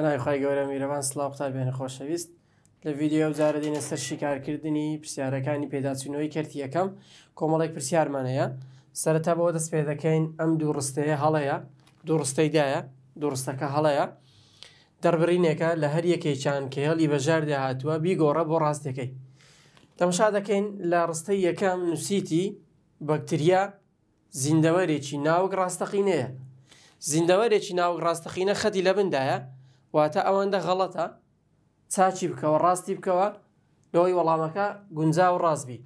بەناویخوای گەورە میرەوان سلااوتار بێنە خۆشەویست لە ویددیو جارە دینە سەر شیکارکردنی پرسیارەکانی پێداچینەوەی کردی یەکەم کۆمەڵێک پرسیارمانەیە سەرەتا بەوە دەست پێ دەکەین ئەم دووڕستەیە هەڵەیە دووڕستەیدایە دووڕستەکە هەڵەیە دەربڕینێکە لە هەر یەکێکیان کە هێڵی بەژار داهاتوە بیگۆڕە بۆ ڕاستەکەی تەمشا دەکەین لە ڕستەی یەکەم نووسیتی بەکتریا زیندەوەرێکی ناوک ڕاستەقینەیە زیندەوەرێکی ناوک ڕاستەقینە خەتی لە بندایە واتە ئەوەندە غەڵەتە چاچی بکەوە ڕاستی بکەوە لەوەی وەڵامەکە گونجا و ڕازبی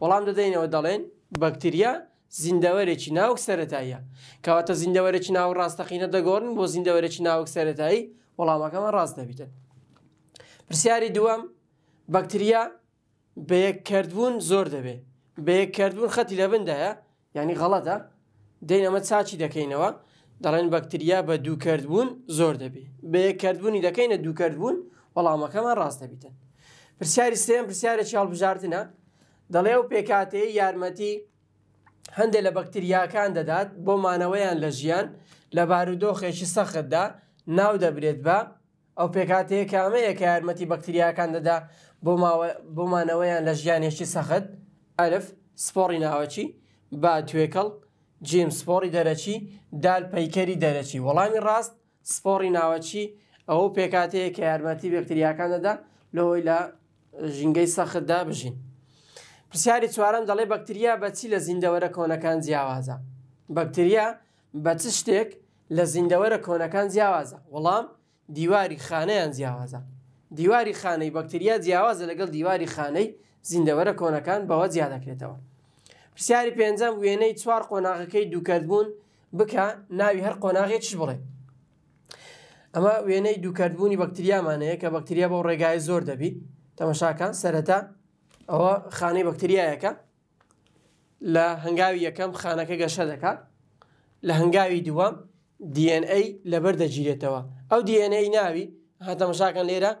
وەڵام دەدەینەوە دەڵێن بەکتریا زیندەوەرێکی ناوک سەتاییە کەواتە زیندەوەرێکی ناو ڕاستەقینە دەگۆرن بۆ زیندەوەرێکی ناوک سەتایی وەڵامەکەمە ڕاست دەبیتن پرسیاری دووەم بەکتریا بەیەککردبوون زۆر دەبێ بەیەککردبوون خەتی لە بندایە ینی غەڵەتە دەینەمە چاچی دەکەینەوە دەڵێن بەکتریا بە دووکردبوون زۆر دەبی بەیەکردبوونی دەکەینە دووکردبوون وەڵامەکەمان ڕاست دەبیتن پرسیاری سێم پرسیارێکی هەڵبژاردنە دەڵێ و پێکاتەیە یارمەتی هەندێک لە بەکتریاکان دەدات بۆ مانەوەیان لە ژیان لە بارودۆخێکی سەختدا ناو دەبرێت بە ئەو پێکاتەیە کامەیە کە یارمەتی بەکتریاکان دەدا بۆمانەوەیان لە ژیانێکی سەخت ئەلف سپۆڕی ناوەچی با توێکەڵ جیم سپۆری دەرەچی دال پەیکەری دەرەچی وەڵامی ڕاست سپۆری ناوەچی ئەو پێکاتەیە کە یارمەتی بەکتریاکان دەدا لەهۆی لە ژینگەی سەختدا بژین. پرسیاری چوارم دەڵێ بەکتریا بەچی لە زیندەوەرە کۆنەکان جیاوازە. بەکتریا بە چ شتێک لە زیندەوەرە کۆنەکان جیاوازە وەڵام دیواری خانەیان جیاوازە. دیواری خانەی بەکتریا جیاوازە لەگەڵ دیواری خانەی زیندەوەرە کۆنەکان بەوە زیاد دەکرێتەوە. پرسیاری پێنجەم وێنەی چوار قۆناغەکەی دووکردبوون بکە ناوی هەر قۆناغێک چ بڵێ ئەمە وێنەی دووکردبوونی بەکتریامانەیە کە بەکتریا بەو ڕێگای زۆر دەبی تەمەشاکان سەرەتا ئەوە خانەی بەکتریایەکە لە هەنگاوی یەکەم خانەکە گەشە دەکات لە هەنگاوی دووەم DNA لەبەر دەگیرێتەوە ئەو DNA ناوی هاتەمەشاکەن لێرە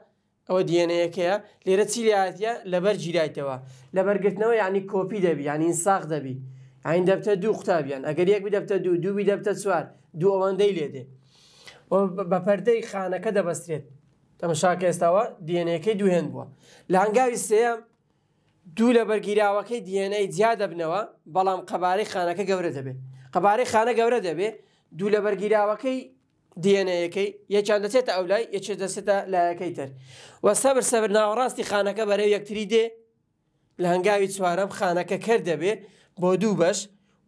ئەوە دیێنەیەکەیە لێرە چیلیاتە لەبەر گیرایتەوە لەبەرگرتنەوە یعنی کۆپی دەبی یانین ساق دەبی ئاین دەبتە دوو قوتابیان ئەگەر یەک دەبتە دوو دووبی دەبتە چوار دوو ئەوەندەی لێدێ بە پەردەی خانەکە دەبەسترێت تەمەشاکە ئێستاوە دیێنەکەی دووهێن بووە لە هەنگاوی سەیە دوو لە بەرگیراوەکەی دیێنەی جیا دەبنەوە بەڵام قەبارەی خانەکە گەورە دەبێت قەبارەی خانە گەورە دەبێت دوو لە بەرگیراوەکەی دیێنەیەەکەی یەکیان دەچێتە ئەو لای یەکێ دەسێتە لایەکەی تر وە سەبر سەبر ناوەڕاستی خانەکە بەرەو یەکتری دێ لە هەنگاوی چوارەم خانەکە کرد دەبێت بۆ دوو بەش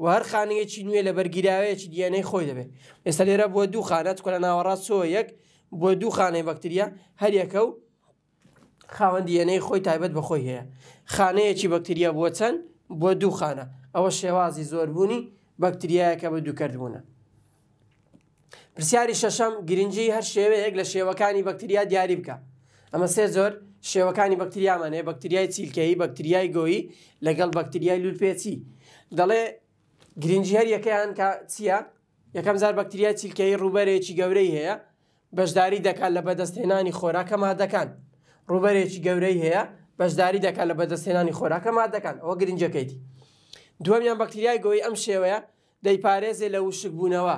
و هەر خانەیەکی نوێ لە بەرگیراوەیەکی دیێنەی خۆی دەبێت ئێستا لێرە بۆ دوو خانەت کۆ لە ناوەڕاست سۆ یەک بۆ دوو خانەی بەکتریا هەر یەکە و خاوەند دیێنەی خۆی تایبەت بەخۆی هەیە خانەیەکی بەکتریا بۆ چەند بۆ دوو خانە ئەوە شێوازی زۆربوونی بەکتریایەکە بە دوو کردبوونە پرسیاری شەشەم گرنگجی هەر شێوەیەک لە شێوەکانی بەکتریا دیاری بکە ئەمە سێ زۆر شێوەکانی بەکتریامانێ بەکتریای چیلکەی بەکتریای گۆیی لەگەڵ بەکتریای لولپێچی دەڵێ گرنگجی هەر یەکەیان کە چییە یەکەم زار بەکتریا چیلکەی ڕوبەرێکی گەورەی هەیە بەشداری دەکات لە بەدەستێنانی خۆراکە مادەکان ڕوبەرێکی گەورەی هەیە بەشداری دەکات لە بەدەستێنانی خۆراکە مادەکان ئەوە گرنجەکەیتی دووەمیان بەکتریای گۆی ئەم شێوەیە دەیپارێزێ لە وشک بوونەوە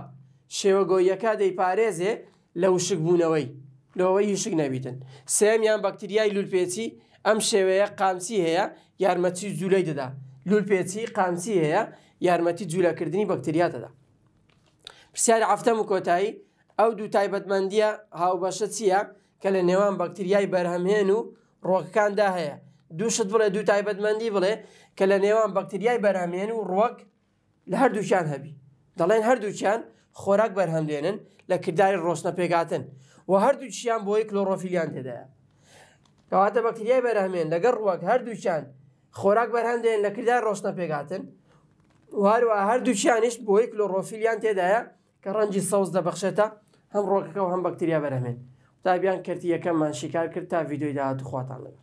شێوەگۆیەکە دەیپارێزێ لە وشک بوونەوەی لەوەی یشک نەبیتن سێمیان بەکتریای لولپێچی ئەم شێوەیە قامسی هەیە یارمەتی جوولەی دەدا لولپێچی قامسی هەیە یارمەتی جوولەکردنی بەکتریاتەدا پرسیار ئەفتەم و کۆتایی ئەو دوو تایبەتمەندیە هاوبەشە چییە کە لە نێوان بەکتریای بەرهەمهێن و ڕۆکەکاندا هەیە دووشت بڵێ دوو تایبەتمەندی بڵێ کە لە نێوان بەکتریای بەرامێن و ڕۆک لە هەردووچیان هەبی دەڵێن هەردووچیان خۆراک بەرهەمدێنن لە کردداری ڕۆستنە پێگاتن و هەردوو چیان بۆی کلۆڕۆفیلیان تێدایە کەواتە بەکتریای بەرهمێن لەگەڕ ڕوەک هەردووچیان خۆراک بەرهەمدێن لە کرددار ڕۆستنە پێگاتن وهروە هەردووچیانش بۆی کلۆڕۆفیلیان تێدایە کە ڕەنجی سەوز دەبەخشێتە هەم ڕۆکەکە و هەم بەکتریا بەرهمێن تابیان کردی یەکەممان شیکار کرد تا ویددیوی داهات خواتان لەگەڵ